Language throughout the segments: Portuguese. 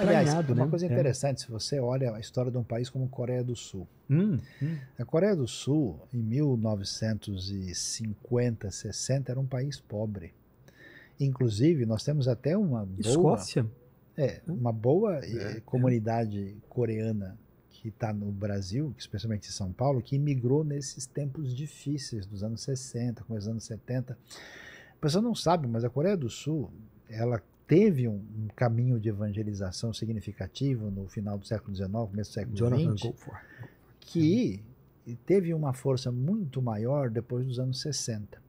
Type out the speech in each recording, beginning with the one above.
Aliás, é uma né? coisa é. interessante, é. se você olha a história de um país como Coreia do Sul. Hum, hum. A Coreia do Sul, em 1950, 60, era um país pobre. Inclusive, nós temos até uma boa... Escócia? É, hum. uma boa é, eh, é, comunidade coreana que está no Brasil, especialmente em São Paulo, que imigrou nesses tempos difíceis dos anos 60, com os anos 70. A pessoa não sabe, mas a Coreia do Sul, ela teve um, um, caminho de evangelização significativo no final do século XIX, começo do século Jonathan XX, que teve uma força muito maior depois dos anos 60.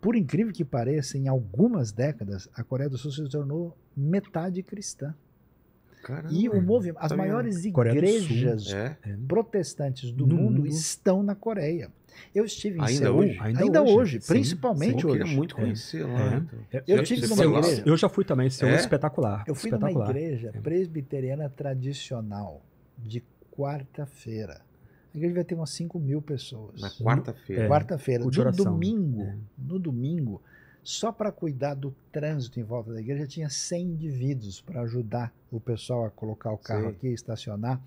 Por incrível que pareça, em algumas décadas, a Coreia do Sul se tornou metade cristã. Caramba, e o movimento, as maiores igrejas Sul, é. é? protestantes do, mundo, mundo, estão na Coreia. Eu estive em ainda Seul, hoje? ainda, ainda hoje, hoje sim, principalmente sim, eu hoje. Eu queria muito é. conhecer é, lá. Né? É. Eu, eu numa igreja. Eu já fui também, Seul é? é? espetacular. Eu fui espetacular. numa igreja é. presbiteriana tradicional de quarta-feira. A igreja vai ter umas 5 mil pessoas. Na quarta-feira. Quarta-feira. No, domingo, no domingo, só para cuidar do trânsito em volta da igreja, tinha 100 indivíduos para ajudar o pessoal a colocar o carro Sim. aqui, estacionar.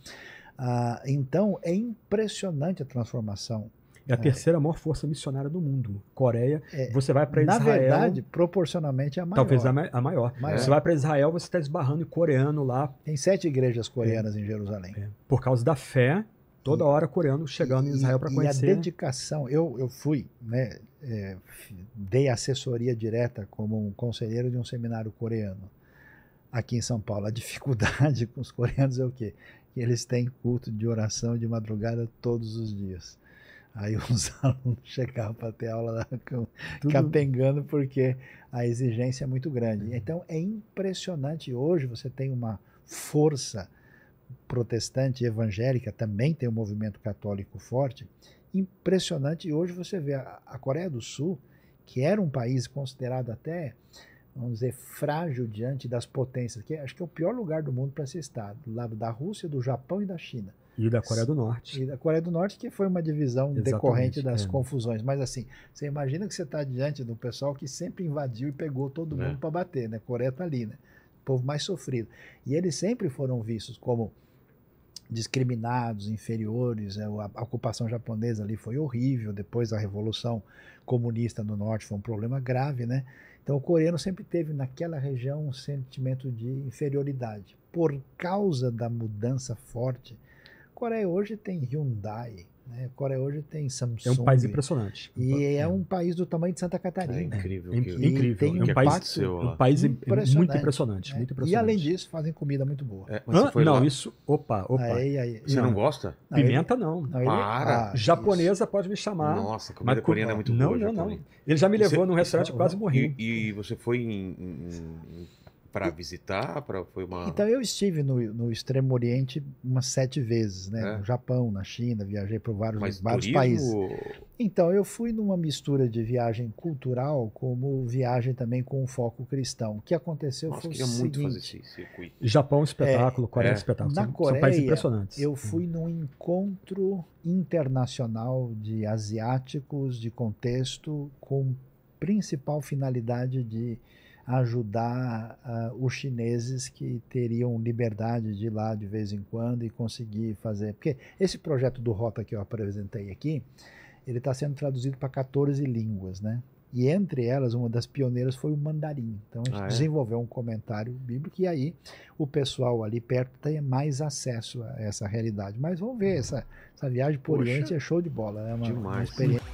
Ah, então, é impressionante a transformação é a é. terceira maior força missionária do mundo. Coreia, é, você vai para Israel. Na verdade, proporcionalmente é a maior. Talvez a, ma a maior. maior. Você vai para Israel, você está esbarrando em coreano lá. Tem sete igrejas é. coreanas é. em Jerusalém. É. Por causa da fé, toda e, hora coreano chegando e, em Israel para conhecer. E a dedicação. Eu, eu fui, né, é, dei assessoria direta como um conselheiro de um seminário coreano aqui em São Paulo. A dificuldade com os coreanos é o quê? Que eles têm culto de oração de madrugada todos os dias. Aí os alunos chegavam para ter aula lá, capengando porque a exigência é muito grande. Uhum. Então é impressionante. Hoje você tem uma força protestante evangélica, também tem um movimento católico forte. Impressionante. E hoje você vê a, a Coreia do Sul, que era um país considerado até vamos dizer, frágil diante das potências, que é, acho que é o pior lugar do mundo para se estar, do lado da Rússia, do Japão e da China. E da Coreia do Norte. E da Coreia do Norte, que foi uma divisão Exatamente, decorrente das é. confusões. Mas assim, você imagina que você está diante do pessoal que sempre invadiu e pegou todo é. mundo para bater, né? Coreia está ali, né? O povo mais sofrido. E eles sempre foram vistos como discriminados, inferiores. Né? A ocupação japonesa ali foi horrível. Depois a Revolução Comunista no Norte foi um problema grave, né? Então o coreano sempre teve naquela região um sentimento de inferioridade. Por causa da mudança forte Coreia hoje tem Hyundai, né? A Coreia hoje tem Samsung. É um país impressionante. E é, é um país do tamanho de Santa Catarina. É incrível. É incrível. Um, é um, país, um país impressionante, muito, impressionante, né? muito impressionante. E além disso, fazem comida muito boa. É, não, lá? isso. Opa, opa. Aí, aí, você não, não gosta? Pimenta não. não Para. Ah, japonesa isso. pode me chamar. Nossa, comida mas, coreana é muito não, boa. Não, não, não. Ele já me você, levou num restaurante e quase morri. E, e, você foi em, em, para visitar, para foi uma. Então eu estive no, no Extremo Oriente umas sete vezes, né? É. No Japão, na China, viajei para vários, Mas vários turismo... países. Então eu fui numa mistura de viagem cultural como viagem também com um foco cristão. O que aconteceu Nossa, foi o seguinte. Muito fazer esse circuito. Japão espetáculo, é, Coreia é. espetáculo. Na são, Coreia, são países impressionantes. Eu hum. fui hum. num encontro internacional de asiáticos de contexto com principal finalidade de ajudar uh, os chineses que teriam liberdade de ir lá de vez em quando e conseguir fazer. Porque esse projeto do Rota que eu apresentei aqui, ele está sendo traduzido para 14 línguas, né? E entre elas, uma das pioneiras foi o mandarim. Então a gente ah, é? desenvolveu um comentário bíblico e aí o pessoal ali perto tem mais acesso a essa realidade. Mas vamos ver, essa, essa viagem por Oriente é show de bola, né? Uma, Demais. Uma experiência.